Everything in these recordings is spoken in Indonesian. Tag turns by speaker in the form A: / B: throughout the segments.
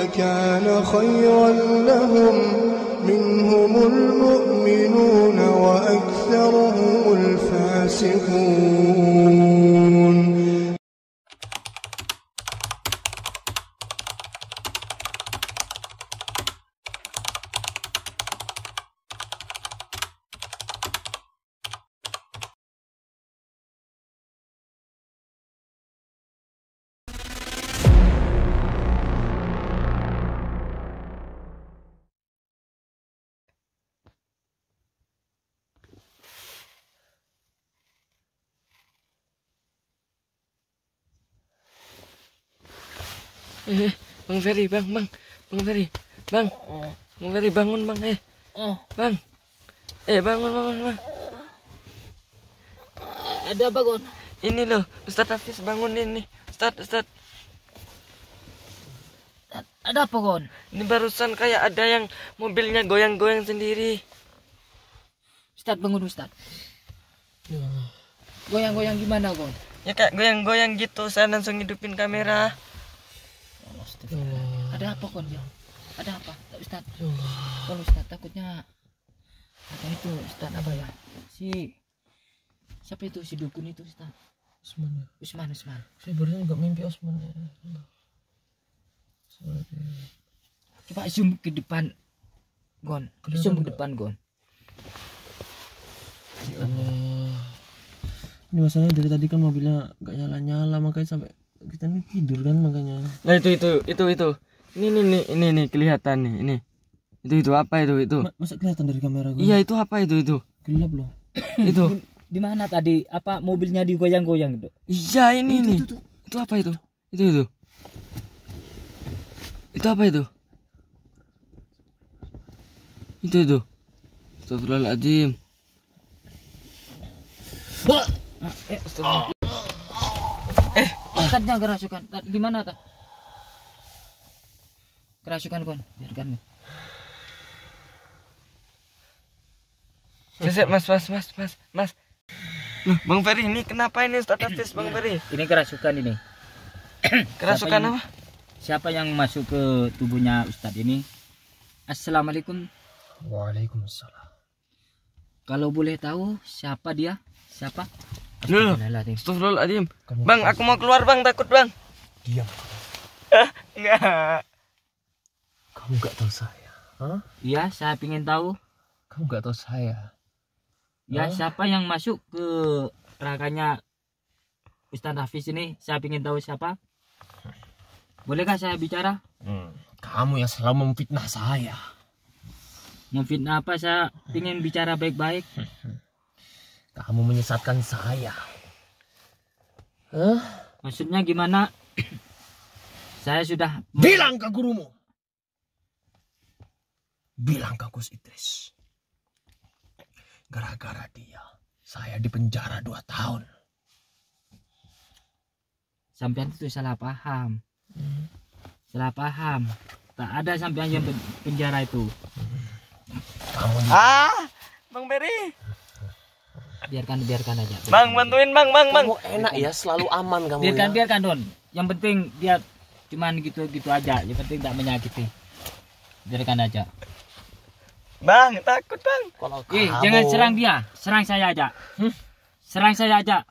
A: لكان خيرا لهم منهم المؤمنون وأكثرهم
B: الفاسقون Eh, bang Ferry bang bang bang Ferry bang bang Ferry bangun bang eh oh. bang eh bangun bangun bang ada apa Gon? ini loh Ustaz Hafiz bangun ini Ustaz Ustaz ada apa Gon? ini barusan kayak ada yang mobilnya goyang-goyang sendiri Ustaz bangun Ustaz goyang-goyang gimana Gon? ya kayak goyang-goyang gitu saya langsung hidupin kamera apa kon bilang ya? ada apa tak ustad ya kalau ustad takutnya apa itu ustad apa ya si siapa itu si dukun itu ustad Usman ya. Usman Usman saya baru nggak mimpi Usman ya coba zoom ke depan gon Kenapa zoom ke depan gon ya Allah ini masalahnya dari tadi kan mobilnya nggak nyala nyala makanya sampai
A: kita ini tidur kan makanya
B: nah itu itu itu itu ini ini ini ini, ini kelihatan nih ini itu itu apa itu itu masa kelihatan dari kamera gue iya itu apa itu itu gelap loh itu di mana tadi apa mobilnya digoyang-goyang itu iya ini itu, itu, itu, itu apa itu itu itu itu apa itu itu itu Astagfirullahaladzim ah, eh, eh, eh, eh, eh, eh, eh, eh, eh, eh, eh, kerasukan kon biarkan Sesek mas mas mas mas mas Bang Ferry ini kenapa ini Ustaz Tatis Bang Ferry? Ini kerasukan ini. kerasukan siapa yang, apa? Siapa yang masuk ke tubuhnya Ustadz ini? Assalamualaikum. Waalaikumsalam. Kalau boleh tahu siapa dia? Siapa? Astagfirullahaladzim. Bang, aku mau keluar bang, takut bang. Diam. Enggak.
A: Kamu nggak tahu saya?
B: Hah? Iya, saya ingin tahu.
A: Kamu gak tahu saya?
B: Ya, Hah? siapa yang masuk ke rakanya Ustaz Hafiz ini? Saya ingin tahu siapa. Bolehkah saya bicara?
A: Hmm, kamu yang selalu memfitnah saya.
B: Memfitnah apa? Saya ingin bicara baik-baik.
A: Kamu menyesatkan saya.
B: Huh? Maksudnya gimana? saya sudah bilang ke gurumu
A: bilang ke Gus Idris. Gara-gara dia, saya dipenjara dua tahun.
B: Sampian itu salah paham. Hmm. Salah paham. Tak ada sampian yang penjara itu. Kamu juga. Ah, Bang Beri. Biarkan biarkan aja. Biarkan bang, bantuin Bang, Bang, Bang. Kamu enak ya, selalu aman kamu. Biarkan ya. biarkan, Don. Yang penting dia cuman gitu-gitu aja. Yang penting tak menyakiti. Biarkan aja. Bang, takut bang. Kalau Ih, jangan serang dia, serang saya aja. Hmm? Serang saya aja.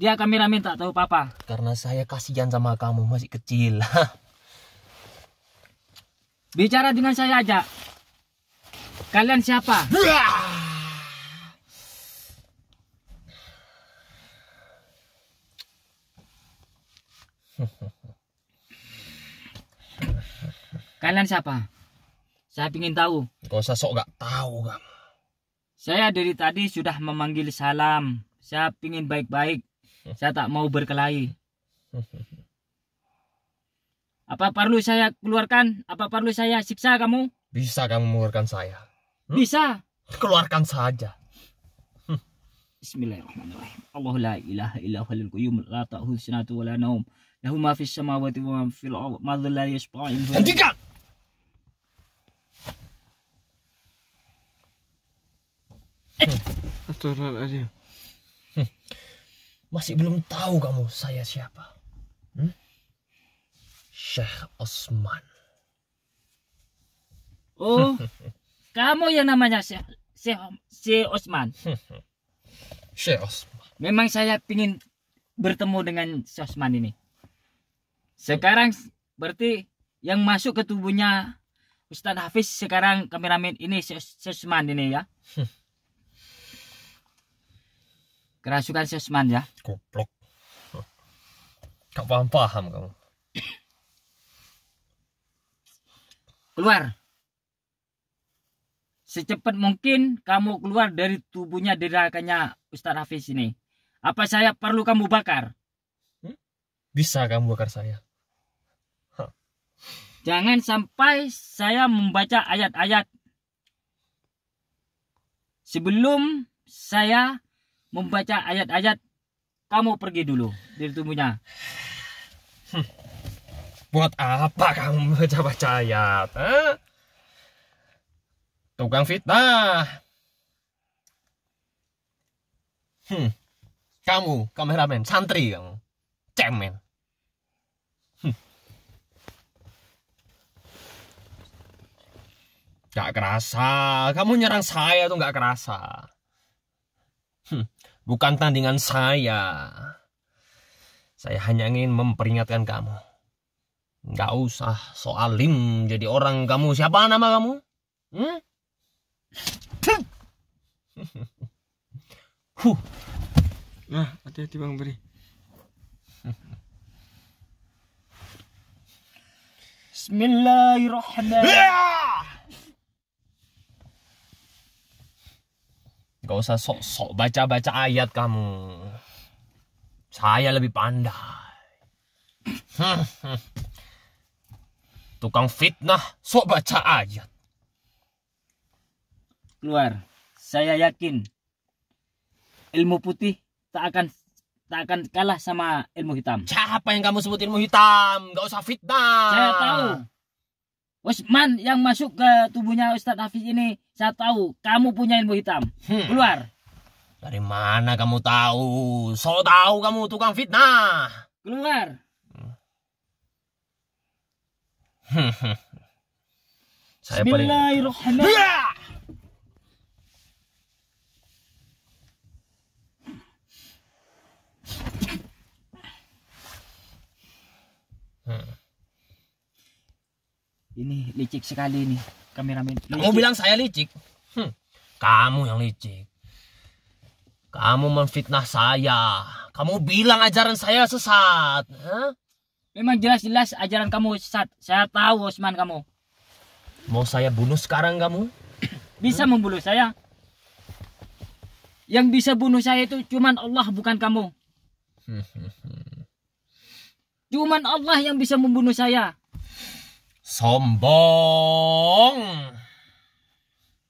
B: Dia kamera tak tahu papa.
A: Karena saya kasihan sama kamu masih kecil.
B: Bicara dengan saya aja. Kalian siapa? Kalian siapa? Saya ingin tahu.
A: Kau sosok gak tahu kamu.
B: Saya dari tadi sudah memanggil salam. Saya ingin baik-baik. Hmm. Saya tak mau berkelahi. Apa perlu saya keluarkan? Apa perlu saya siksa kamu? Bisa kamu mengeluarkan saya. Hmm? Bisa. Keluarkan saja. Bismillahirrahmanirrahim. Allahu la ilaha illa huwal qayyum la ta'khudhuhu sinatun wa la nawm. Lahu ma fis samawati wa ma fil ardh. Ma yashfa'u illa Astagfirullahaladzim.
A: aja hmm. Masih belum tahu kamu saya siapa? Hmm?
B: Syekh Osman. Oh, kamu yang namanya Syekh, Syekh, Syekh Osman. Syekh Osman. Memang saya ingin bertemu dengan Syekh Osman ini. Sekarang berarti yang masuk ke tubuhnya Ustadz Hafiz sekarang kameramen ini Syekh Osman ini ya. Hmm kerasukan sosman ya goblok gak paham paham kamu keluar secepat mungkin kamu keluar dari tubuhnya dirakannya Ustaz Hafiz ini apa saya perlu kamu bakar hmm?
A: bisa kamu
B: bakar saya jangan sampai saya membaca ayat-ayat sebelum saya membaca ayat-ayat kamu pergi dulu dari tubuhnya hmm. buat apa kamu membaca baca ayat eh?
A: tukang fitnah hmm. kamu kameramen santri yang cemen hmm. Gak kerasa, kamu nyerang saya tuh gak kerasa bukan tandingan saya. Saya hanya ingin memperingatkan kamu. Enggak usah soalim jadi orang kamu. Siapa nama kamu?
B: Hmm? huh. Nah, hati-hati Bang Beri. Bismillahirrahmanirrahim.
A: Gak usah sok-sok baca-baca ayat kamu. Saya lebih pandai.
B: Tukang fitnah, sok baca ayat. Keluar. Saya yakin ilmu putih tak akan tak akan kalah sama ilmu hitam. Siapa yang kamu sebut ilmu hitam? Gak usah fitnah. Saya tahu. Usman yang masuk ke tubuhnya Ustadz Hafiz ini saya tahu kamu punya ilmu hitam. Hmm. Keluar.
A: Dari mana kamu tahu? So tahu kamu tukang fitnah. Keluar. Hmm.
B: Saya Bismillahirrahmanirrahim. Iya! ini licik sekali ini kameramen licik. kamu bilang saya licik hmm.
A: kamu yang licik
B: kamu memfitnah saya kamu bilang ajaran saya sesat huh? Eh? memang jelas-jelas ajaran kamu sesat saya tahu Osman kamu mau saya
A: bunuh sekarang kamu bisa hmm?
B: membunuh saya yang bisa bunuh saya itu cuman Allah bukan kamu.
A: Hmm, hmm,
B: cuman Allah yang bisa membunuh saya.
A: Sombong.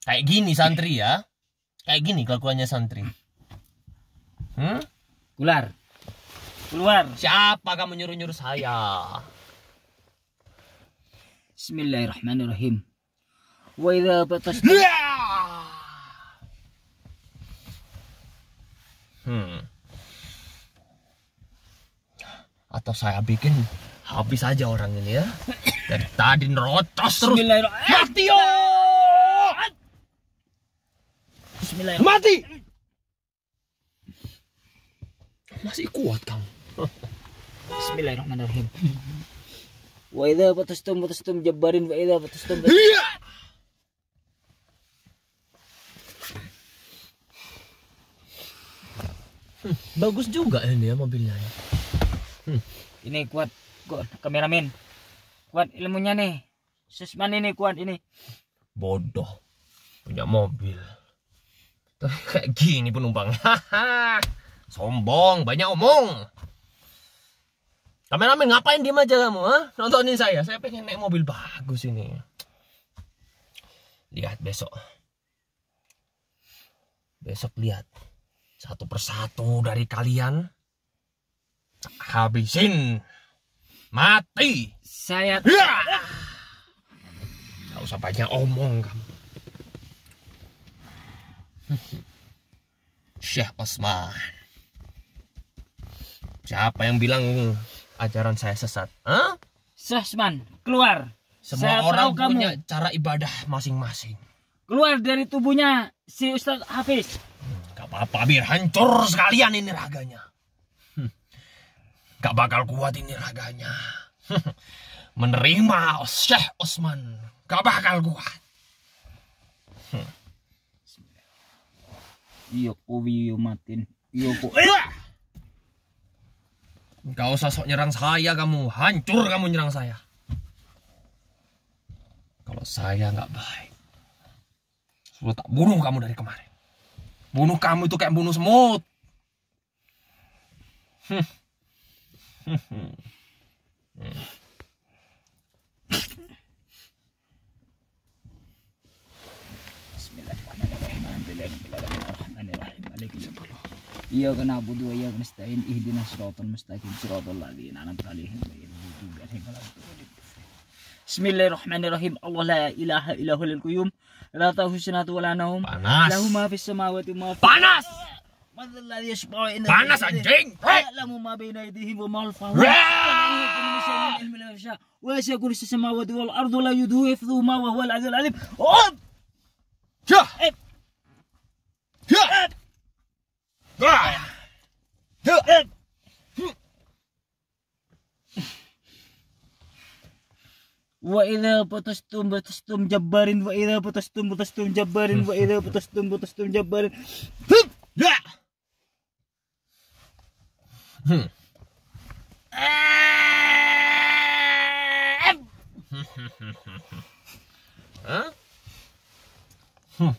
A: Kayak gini santri ya. Kayak gini kelakuannya santri.
B: Hmm? Ular. Keluar. Siapa kamu nyuruh-nyuruh saya? Bismillahirrahmanirrahim. Wa idza batas.
A: Hmm. Atau saya bikin habis aja orang ini ya. Dari tadi nerocos terus.
B: Mati yo. Mati. Masih kuat kamu. Bismillahirrahmanirrahim. Wa idza batastum batastum jabbarin wa idza batastum.
A: Hmm, bagus juga ini ya mobilnya.
B: Hmm. Ini kuat, kuat kameramen kuat ilmunya nih Susman ini kuat ini
A: bodoh punya mobil tapi kayak gini penumpang sombong banyak omong kameramen ngapain diem aja kamu ha? nontonin saya saya pengen naik mobil bagus ini lihat besok besok lihat satu persatu dari kalian habisin mati saya Tidak iya. usah banyak omong kamu. Syekh Osman. Siapa yang bilang ajaran saya sesat? Hah?
B: Syekh Osman, keluar. Semua saya orang tahu punya kamu. cara ibadah masing-masing. Keluar dari tubuhnya si Ustaz Hafiz.
A: gak apa-apa, biar hancur
B: sekalian ini raganya.
A: Gak bakal kuat ini raganya.
B: menerima
A: Syekh Osman gak bakal gua hmm.
B: iya kuwi matin iya, iya eh! gak
A: usah sok nyerang saya kamu hancur kamu nyerang saya kalau saya nggak baik sudah tak bunuh kamu dari kemarin bunuh kamu itu kayak bunuh
B: semut hmm. Hmm. Hmm. Iya, iya, Bismillahirrahmanirrahim. Allah la ilaha illahu al qayyum. La tahusnatu wa la naum. Lahu ma fis samawati wa ma Panas. Madzallazi yashba'u inna Panas anjing. Ya'lamu ma baina yadihim wa ma khalfahum. Wa yasqulu as-samawati wal ardu la yudhu ifdhu ma wa huwa al-'aliyyul 'azim. Oh. Ya. Wa'ila putus tum putus tum jabarin wa'ila putus tum putus tum jabarin wa'ila putus tum jabarin Hup! Hmm. Hmm.
A: Hmm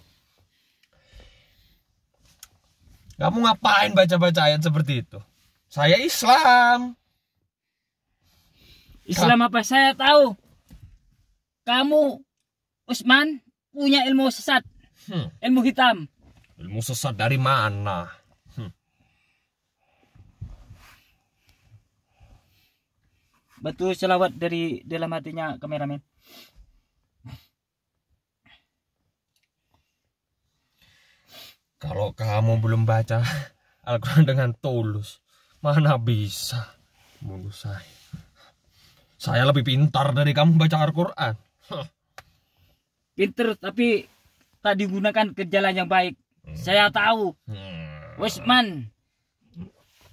A: Kamu ngapain baca-baca ayat seperti itu? Saya Islam.
B: Islam apa saya tahu? Kamu Usman punya ilmu sesat. Hmm. Ilmu hitam.
A: Ilmu sesat dari mana? Hmm.
B: Batu selawat dari dalam hatinya kameramen.
A: Kalau kamu belum baca Al-Quran dengan tulus, mana bisa bunuh saya? Saya lebih pintar dari kamu baca Al-Quran.
B: Pintar, tapi tak digunakan ke jalan yang baik. Hmm. Saya tahu. Hmm. Westman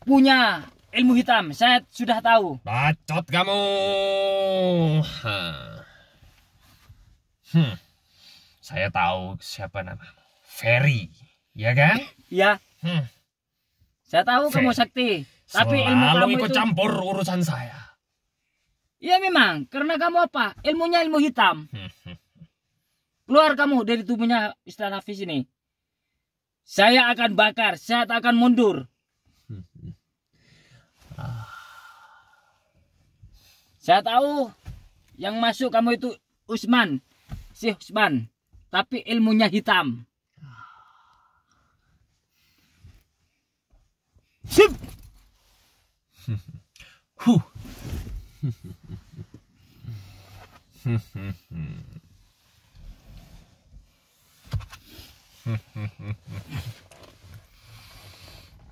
B: punya ilmu hitam. Saya sudah tahu. Bacot kamu. Hmm.
A: Saya tahu siapa namamu. Ferry. Iya kan?
B: Iya. Hmm. Saya tahu kamu sakti, tapi ilmu kamu ikut itu... campur urusan saya. Iya memang, karena kamu apa? Ilmunya ilmu hitam. Hmm, hmm. Keluar kamu dari tubuhnya istana nafis ini. Saya akan bakar, saya tak akan mundur. Hmm, saya tahu yang masuk kamu itu Usman, si Usman, tapi ilmunya hitam. Sip. huh.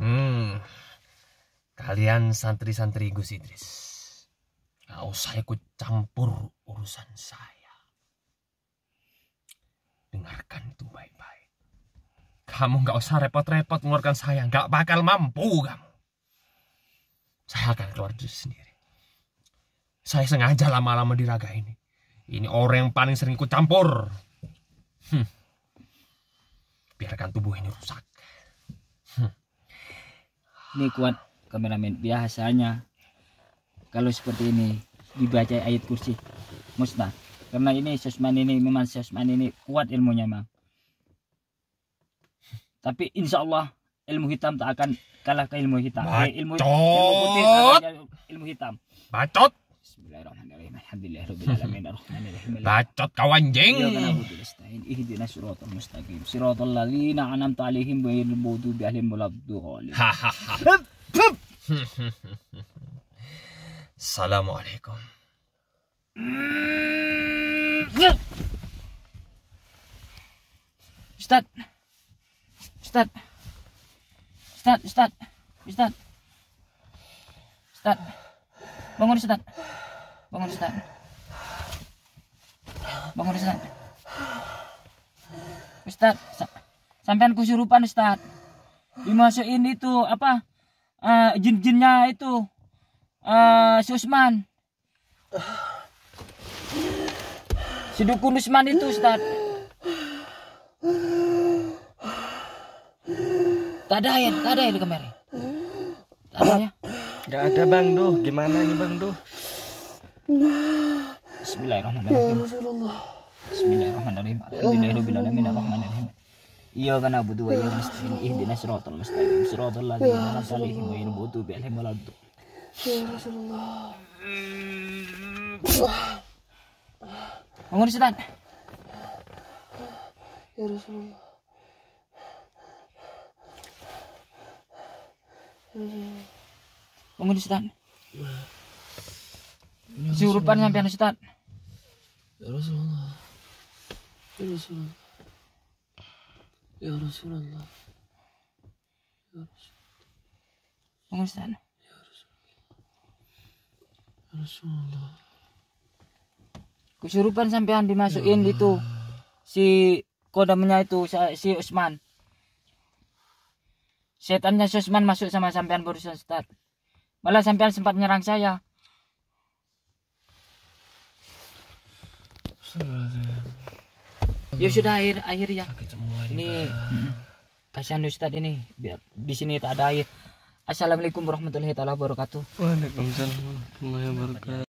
A: hmm. Kalian santri-santri Gus Idris. Gak usah ikut campur urusan saya. Dengarkan kamu nggak usah repot-repot mengeluarkan saya. Nggak bakal mampu kamu. Saya akan keluar sendiri. Saya sengaja lama-lama di raga ini. Ini orang yang paling sering ikut campur. Hmm. Biarkan tubuh ini rusak. Hmm.
B: Ini kuat kameramen biasanya. Kalau seperti ini dibaca ayat kursi musnah. Karena ini sosman ini memang sosman ini kuat ilmunya, mah tapi insya Allah ilmu hitam tak akan kalah ke ilmu hitam Bacot. Eh, ilmu, ilmu putih ilmu hitam bacot Bismillahirrahmanirrahim. Alhamdulillahirrahmanirrahim Alhamdulillahirrahmanirrahim Bacot kau anjing. Ihdinas siratal mustaqim. Siratal ladzina an'amta alaihim ghairil maghdubi alaihim waladdallin.
A: Assalamualaikum.
B: Hmm, Ustaz. Ustad. Ustad, Ustad. Ustad. Ustad. Bangun Ustad. Bangun Ustad. Bangun Ustad. Ustad, sampean kusurupan Ustad. Dimasukin itu apa? Uh, jin-jinnya itu uh, si Usman. Si dukun Usman itu Ustad. Tak ada air, tak ada air di kamar. Tak ya? Gak ada bang tuh, gimana ini bang Duh? Bismillahirrahmanirrahim. Bismillahirrahmanirrahim. Alhamdulillahirrahmanirrahim. Iya kan Abu Dua, iya mustahil, ihdina syaratul mustahil, syaratul ladhi, mana salihim, wa butuh biar bi'alim waladu. Ya Rasulullah. Bangun setan. Ya Rasulullah. Bangun Ustaz. Ya si urupan sampean Ustaz. Ya Rasulullah. Ya
A: Rasulullah. Ya Rasulullah. Ya Rasulullah.
B: Bangun Ustaz. Ya Rasulullah. Ya Rasulullah. Kesurupan sampean dimasukin ya itu si kodamnya itu si Usman. Setannya Susman masuk sama sampean barusan start. Malah sampean sempat nyerang saya. Ya sudah air air ya. Ini kasihan Ustad ini biar di sini tak ada air. Assalamualaikum warahmatullahi taala wabarakatuh. Waalaikumsalam warahmatullahi wabarakatuh.